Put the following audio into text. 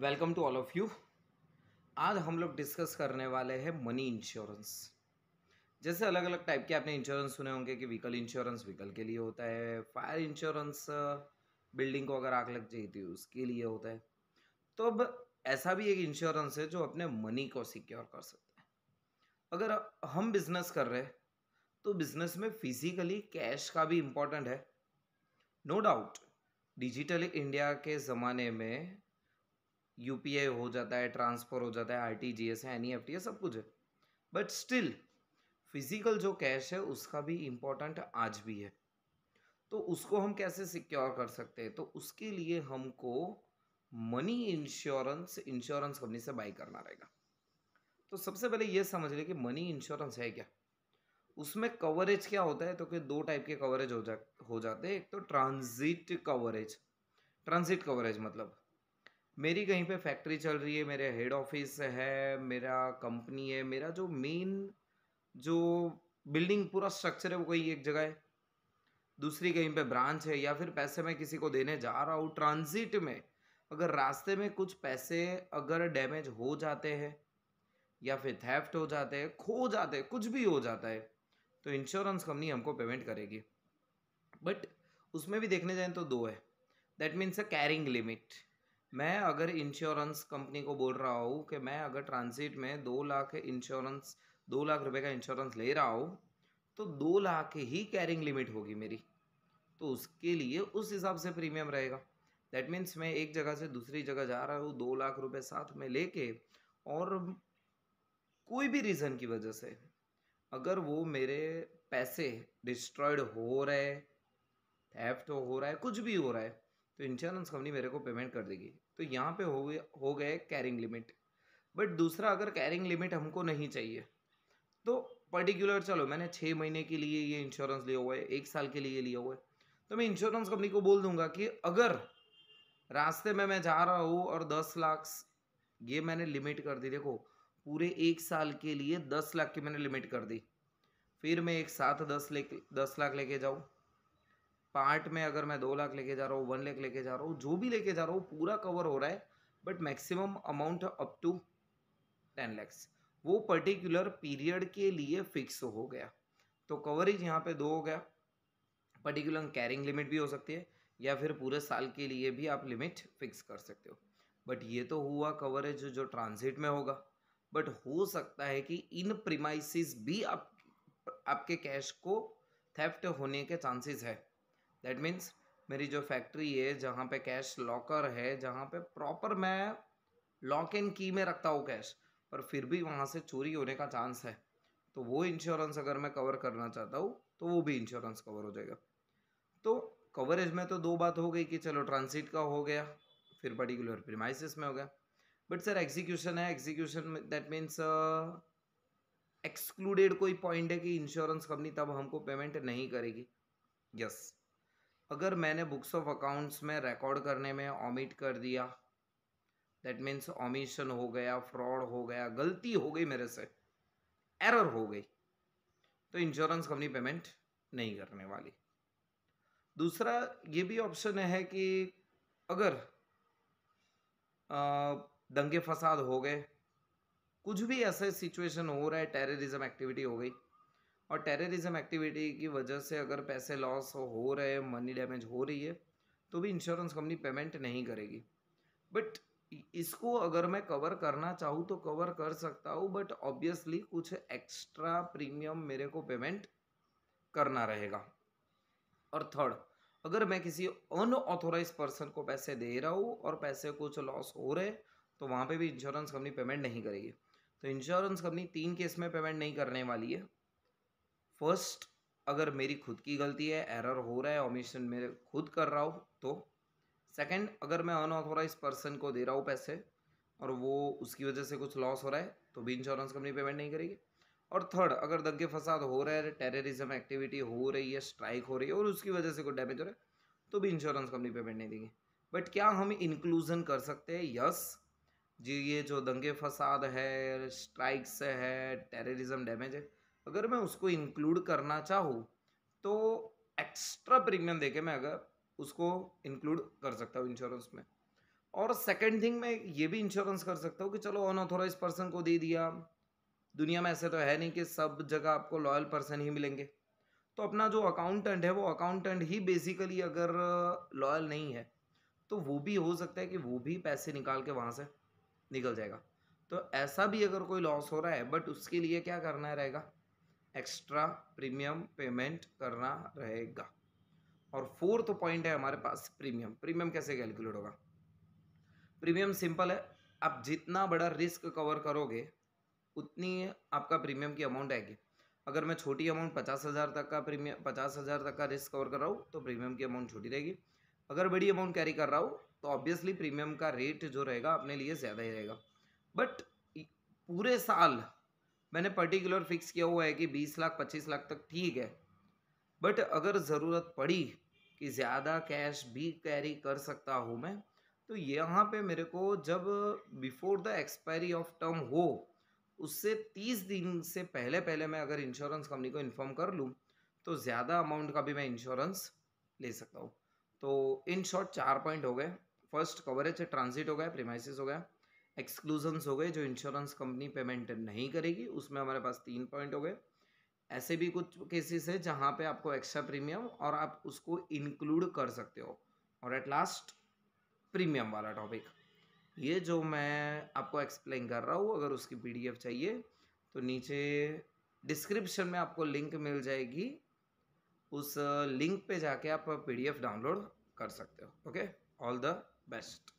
Welcome to all of you आज हम लोग डिस्कस करने वाले हैं मनी इंश्योरेंस जैसे अलग अलग टाइप के आपने इंश्योरेंस सुने होंगे कि व्हीकल इंश्योरेंस व्हीकल के लिए होता है फायर इंश्योरेंस बिल्डिंग को अगर आग लग जाती है उसके लिए होता है तो अब ऐसा भी एक इंश्योरेंस है जो अपने मनी को सिक्योर कर सकता है अगर हम बिजनेस कर रहे हैं तो बिजनेस में फिजिकली कैश का भी इम्पोर्टेंट है नो डाउट डिजिटल इंडिया के ज़माने में यू हो जाता है ट्रांसफ़र हो जाता है आर टी जी एस है एन ई एफ टी है सब कुछ है बट स्टिल फिजिकल जो कैश है उसका भी इम्पोर्टेंट आज भी है तो उसको हम कैसे सिक्योर कर सकते हैं तो उसके लिए हमको मनी इंश्योरेंस इंश्योरेंस कंपनी से बाई करना रहेगा तो सबसे पहले ये समझ लें कि मनी इंश्योरेंस है क्या उसमें कवरेज क्या होता है तो कि दो टाइप के कवरेज हो जा हो जाते हैं एक तो ट्रांजिट कवरेज ट्रांजिट कवरेज मतलब मेरी कहीं पे फैक्ट्री चल रही है मेरे हेड ऑफिस है मेरा कंपनी है मेरा जो मेन जो बिल्डिंग पूरा स्ट्रक्चर है वो कहीं एक जगह है दूसरी कहीं पे ब्रांच है या फिर पैसे मैं किसी को देने जा रहा हूँ ट्रांजिट में अगर रास्ते में कुछ पैसे अगर डैमेज हो जाते हैं या फिर थेफ्ट हो जाते हैं खो जाते हैं कुछ भी हो जाता है तो इंश्योरेंस कंपनी हमको पेमेंट करेगी बट उसमें भी देखने जाए तो दो है that means a carrying limit मैं अगर इंश्योरेंस कंपनी को बोल रहा हूँ कि मैं अगर ट्रांसिट में दो लाख इंश्योरेंस दो लाख रुपए का इंश्योरेंस ले रहा हूँ तो दो लाख ही कैरिंग लिमिट होगी मेरी तो उसके लिए उस हिसाब से प्रीमियम रहेगा दैट मीन्स मैं एक जगह से दूसरी जगह जा रहा हूँ दो लाख रुपए साथ में लेके और कोई भी रीज़न की वजह से अगर वो मेरे पैसे डिस्ट्रॉयड हो रहे थेफ्ट हो रहा है कुछ भी हो रहा है तो इंश्योरेंस कंपनी मेरे को पेमेंट कर देगी तो यहाँ पे हो गया हो गए कैरिंग लिमिट बट दूसरा अगर कैरिंग लिमिट हमको नहीं चाहिए तो पर्टिकुलर चलो मैंने छः महीने के लिए ये इंश्योरेंस लिया हुआ है एक साल के लिए लिया हुआ है तो मैं इंश्योरेंस कंपनी को बोल दूंगा कि अगर रास्ते में मैं जा रहा हूँ और दस लाख ये मैंने लिमिट कर दी देखो पूरे एक साल के लिए दस लाख की मैंने लिमिट कर दी फिर मैं एक साथ दस ले दस लाख लेके जाऊँ पार्ट में अगर मैं दो लाख लेके जा रहा हूँ वन लाख लेके जा रहा हूँ जो भी लेके जा रहा हूँ पूरा कवर हो रहा है but maximum amount up to ten lakhs वो पर्टिकुलर पीरियड के लिए फिक्स हो गया तो कवरेज यहाँ पे दो हो गया पर्टिकुलर कैरिंग लिमिट भी हो सकती है या फिर पूरे साल के लिए भी आप लिमिट फिक्स कर सकते हो बट ये तो हुआ कवरेज जो ट्रांजिट में होगा बट हो सकता है कि इन प्रीमाइसिस भी आप आपके कैश को थेफ्ट होने के चांसेस है दैट मीन्स मेरी जो फैक्ट्री है जहाँ पे कैश लॉकर है जहाँ पे प्रॉपर मैं लॉक इन की में रखता हूँ कैश पर फिर भी वहाँ से चोरी होने का चांस है तो वो इंश्योरेंस अगर मैं कवर करना चाहता हूँ तो वो भी इंश्योरेंस कवर हो जाएगा तो कवरेज में तो दो बात हो गई कि चलो ट्रांसिट का हो गया फिर पर्टिकुलर प्रीमाइसिस में हो गया बट सर एग्जीक्यूशन है एग्जीक्यूशन दैट मीन्स एक्सक्लूडेड कोई पॉइंट है कि इंश्योरेंस कंपनी तब हमको पेमेंट नहीं करेगी यस yes. अगर मैंने बुक्स ऑफ अकाउंट्स में रिकॉर्ड करने में ऑमिट कर दिया दैट मीन्स ऑमिशन हो गया फ्रॉड हो गया गलती हो गई मेरे से एरर हो गई तो इंश्योरेंस कंपनी पेमेंट नहीं करने वाली दूसरा ये भी ऑप्शन है कि अगर आ, दंगे फसाद हो गए कुछ भी ऐसे सिचुएशन हो रहा है टेररिज्म एक्टिविटी हो गई और टेररिज्म एक्टिविटी की वजह से अगर पैसे लॉस हो रहे हैं मनी डैमेज हो रही है तो भी इंश्योरेंस कंपनी पेमेंट नहीं करेगी बट इसको अगर मैं कवर करना चाहूँ तो कवर कर सकता हूँ बट ऑब्वियसली कुछ एक्स्ट्रा प्रीमियम मेरे को पेमेंट करना रहेगा और थर्ड अगर मैं किसी अनऑथोराइज पर्सन को पैसे दे रहा हूँ और पैसे कुछ लॉस हो रहे तो वहाँ पे भी इंश्योरेंस कंपनी पेमेंट नहीं करेगी तो इंश्योरेंस कंपनी तीन केस में पेमेंट नहीं करने वाली है फर्स्ट अगर मेरी खुद की गलती है एरर हो रहा है ऑमिशन मेरे खुद कर रहा हूँ तो सेकंड अगर मैं अनऑथोराइज पर्सन को दे रहा हूँ पैसे और वो उसकी वजह से कुछ लॉस हो रहा है तो भी इंश्योरेंस कंपनी पेमेंट नहीं करेगी और थर्ड अगर दंगे फसाद हो रहा है टेररिज्म एक्टिविटी हो रही है स्ट्राइक हो रही है और उसकी वजह से कुछ डैमेज हो रहा है तो भी इंश्योरेंस कंपनी पेमेंट नहीं देगी बट क्या हम इंक्लूजन कर सकते हैं यस जी ये जो दंगे फसाद है स्ट्राइक्स है टेररिज्म डैमेज है अगर मैं उसको इंक्लूड करना चाहूँ तो एक्स्ट्रा प्रीमियम देके मैं अगर उसको इंक्लूड कर सकता हूँ इंश्योरेंस में और सेकंड थिंग मैं ये भी इंश्योरेंस कर सकता हूँ कि चलो अनऑथोराइज पर्सन को दे दिया दुनिया में ऐसे तो है नहीं कि सब जगह आपको लॉयल पर्सन ही मिलेंगे तो अपना जो अकाउंटेंट है वो अकाउंटेंट ही बेसिकली अगर लॉयल नहीं है तो वो भी हो सकता है कि वो भी पैसे निकाल के वहाँ से निकल जाएगा तो ऐसा भी अगर कोई लॉस हो रहा है बट उसके लिए क्या करना रहेगा एक्स्ट्रा प्रीमियम पेमेंट करना रहेगा और फोर्थ पॉइंट है हमारे पास प्रीमियम प्रीमियम कैसे कैलकुलेट होगा प्रीमियम सिंपल है आप जितना बड़ा रिस्क कवर करोगे उतनी आपका प्रीमियम की अमाउंट आएगी अगर मैं छोटी अमाउंट पचास हज़ार तक का प्रीमियम पचास हज़ार तक का रिस्क कवर कर रहा हूँ तो प्रीमियम की अमाउंट छोटी रहेगी अगर बड़ी अमाउंट कैरी कर रहा हूँ तो ऑब्वियसली प्रीमियम का रेट जो रहेगा अपने लिए ज़्यादा ही रहेगा बट पूरे साल मैंने पर्टिकुलर फिक्स किया हुआ है कि बीस लाख पच्चीस लाख तक ठीक है बट अगर ज़रूरत पड़ी कि ज़्यादा कैश भी कैरी कर सकता हूँ मैं तो यहाँ पे मेरे को जब before the expiry of term हो उससे तीस दिन से पहले पहले मैं अगर इंश्योरेंस कंपनी को इन्फॉर्म कर लूँ तो ज़्यादा अमाउंट का भी मैं इंश्योरेंस ले सकता हूँ तो इन शॉर्ट चार पॉइंट हो गए फर्स्ट कवरेज ट्रांजिट हो गया प्रीमाइसिस हो गया एक्सक्लूजन्स हो गए जो इंश्योरेंस कंपनी पेमेंट नहीं करेगी उसमें हमारे पास तीन पॉइंट हो गए ऐसे भी कुछ केसेस है जहाँ पे आपको एक्स्ट्रा प्रीमियम और आप उसको इंक्लूड कर सकते हो और एट लास्ट प्रीमियम वाला टॉपिक ये जो मैं आपको एक्सप्लेन कर रहा हूँ अगर उसकी पी चाहिए तो नीचे डिस्क्रिप्शन में आपको लिंक मिल जाएगी उस लिंक पे जाके आप पीडीएफ डाउनलोड कर सकते हो ओके ऑल द बेस्ट